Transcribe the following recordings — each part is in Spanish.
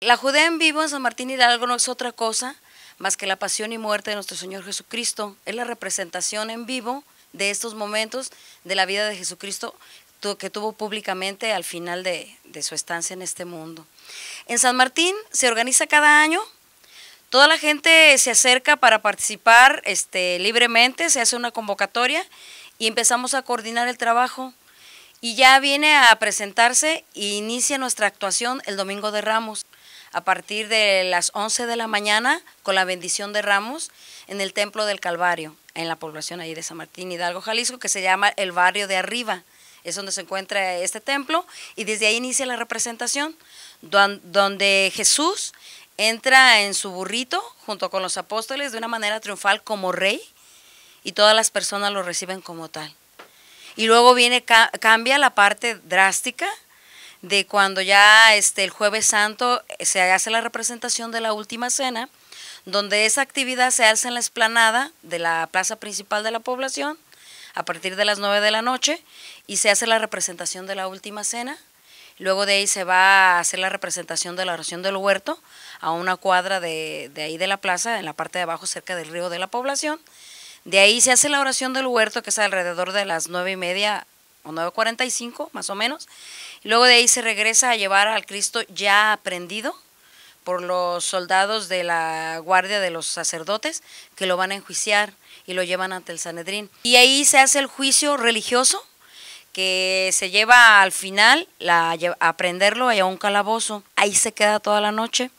La Judea en vivo en San Martín Hidalgo no es otra cosa más que la pasión y muerte de nuestro Señor Jesucristo. Es la representación en vivo de estos momentos de la vida de Jesucristo que tuvo públicamente al final de, su estancia en este mundo. En San Martín se organiza cada año Toda la gente se acerca para participar este, libremente, se hace una convocatoria y empezamos a coordinar el trabajo. Y ya viene a presentarse e inicia nuestra actuación el Domingo de Ramos a partir de las 11 de la mañana con la bendición de Ramos en el Templo del Calvario, en la población ahí de San Martín Hidalgo, Jalisco, que se llama el barrio de arriba. Es donde se encuentra este templo y desde ahí inicia la representación, donde Jesús entra en su burrito junto con los apóstoles de una manera triunfal como rey y todas las personas lo reciben como tal. Y luego viene, cambia la parte drástica de cuando ya este, el jueves santo eh, se hace la representación de la última cena, donde esa actividad se hace en la esplanada de la plaza principal de la población a partir de las 9 de la noche y se hace la representación de la última cena. Luego de ahí se va a hacer la representación de la oración del huerto a una cuadra de, de ahí de la plaza, en la parte de abajo cerca del río de la población. De ahí se hace la oración del huerto, que es alrededor de las nueve y media o 9.45 más o menos. luego de ahí se regresa a llevar al Cristo ya aprendido por los soldados de la guardia de los sacerdotes que lo van a enjuiciar y lo llevan ante el Sanedrín. Y ahí se hace el juicio religioso que se lleva al final la, a prenderlo a un calabozo. Ahí se queda toda la noche.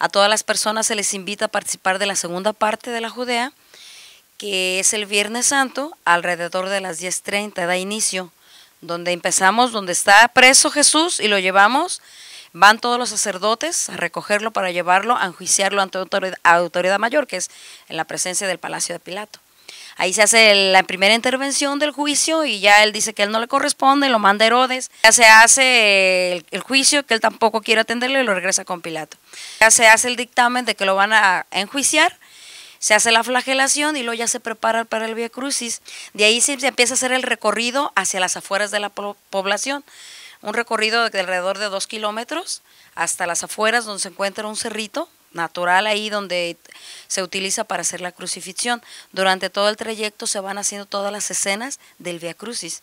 A todas las personas se les invita a participar de la segunda parte de la Judea que es el Viernes Santo, alrededor de las 10.30 da inicio, donde empezamos, donde está preso Jesús y lo llevamos. Van todos los sacerdotes a recogerlo para llevarlo, a enjuiciarlo ante autoridad, mayor, que es en la presencia del Palacio de Pilato. Ahí se hace la primera intervención del juicio y ya él dice que él no le corresponde, lo manda Herodes. Ya se hace el, juicio que él tampoco quiere atenderle, y lo regresa con Pilato. Ya se hace el dictamen de que lo van a enjuiciar se hace la flagelación y luego ya se prepara para el Via Crucis. De ahí se empieza a hacer el recorrido hacia las afueras de la población. Un recorrido de alrededor de dos kilómetros hasta las afueras donde se encuentra un cerrito natural ahí donde se utiliza para hacer la crucifixión. Durante todo el trayecto se van haciendo todas las escenas del Via Crucis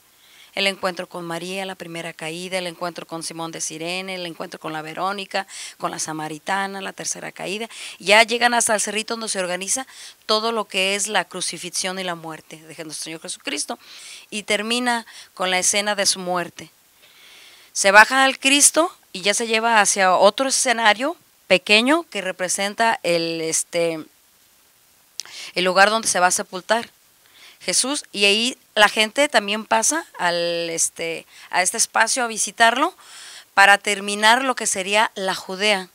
el encuentro con María, la primera caída, el encuentro con Simón de Sirene, el encuentro con la Verónica, con la Samaritana, la tercera caída. Ya llegan hasta el cerrito donde se organiza todo lo que es la crucifixión y la muerte de nuestro Señor Jesucristo y termina con la escena de su muerte. Se baja al Cristo y ya se lleva hacia otro escenario pequeño que representa el, este, el lugar donde se va a sepultar Jesús y ahí la gente también pasa al, este, a este espacio a visitarlo para terminar lo que sería la Judea.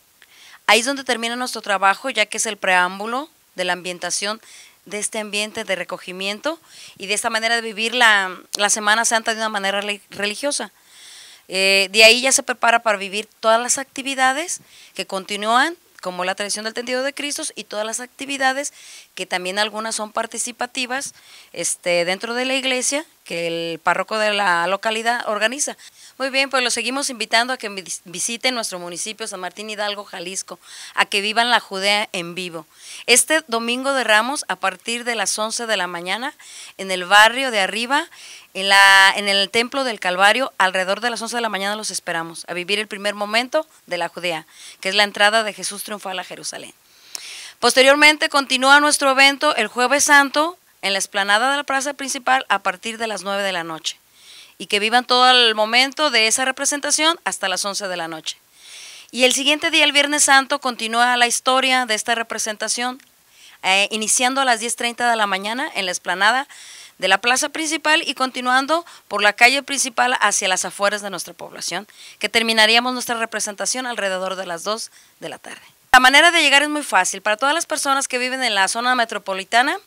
Ahí es donde termina nuestro trabajo, ya que es el preámbulo de la ambientación de este ambiente de recogimiento y de esta manera de vivir la, Semana Santa de una manera religiosa. Eh, de ahí ya se prepara para vivir todas las actividades que continúan como la tradición del tendido de Cristo y todas las actividades, que también algunas son participativas este, dentro de la iglesia, que el párroco de la localidad organiza. Muy bien, pues los seguimos invitando a que visiten nuestro municipio San Martín Hidalgo, Jalisco, a que vivan la Judea en vivo. Este domingo de Ramos a partir de las 11 de la mañana en el barrio de arriba, en, la, en el templo del Calvario, alrededor de las 11 de la mañana los esperamos a vivir el primer momento de la Judea, que es la entrada de Jesús triunfal a Jerusalén. Posteriormente continúa nuestro evento el jueves santo en la explanada de la plaza principal a partir de las 9 de la noche y que vivan todo el momento de esa representación hasta las 11 de la noche. Y el siguiente día, el Viernes Santo, continúa la historia de esta representación, eh, iniciando a las 10.30 de la mañana en la explanada de la plaza principal y continuando por la calle principal hacia las afueras de nuestra población, que terminaríamos nuestra representación alrededor de las 2 de la tarde. La manera de llegar es muy fácil. Para todas las personas que viven en la zona metropolitana,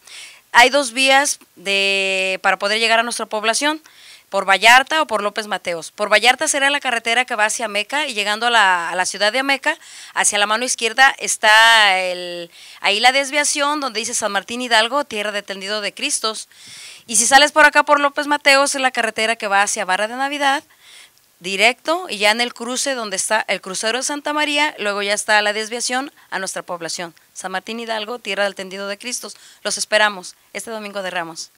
hay dos vías de, para poder llegar a nuestra población, por Vallarta o por López Mateos. Por Vallarta será la carretera que va hacia Meca y llegando a la, ciudad de Ameca, hacia la mano izquierda está el, ahí la desviación donde dice San Martín Hidalgo, tierra de tendido de Cristos. Y si sales por acá por López Mateos es la carretera que va hacia Barra de Navidad directo y ya en el cruce donde está el crucero de Santa María, luego ya está la desviación a nuestra población. San Martín Hidalgo, Tierra del Tendido de Cristo Los esperamos este domingo de Ramos.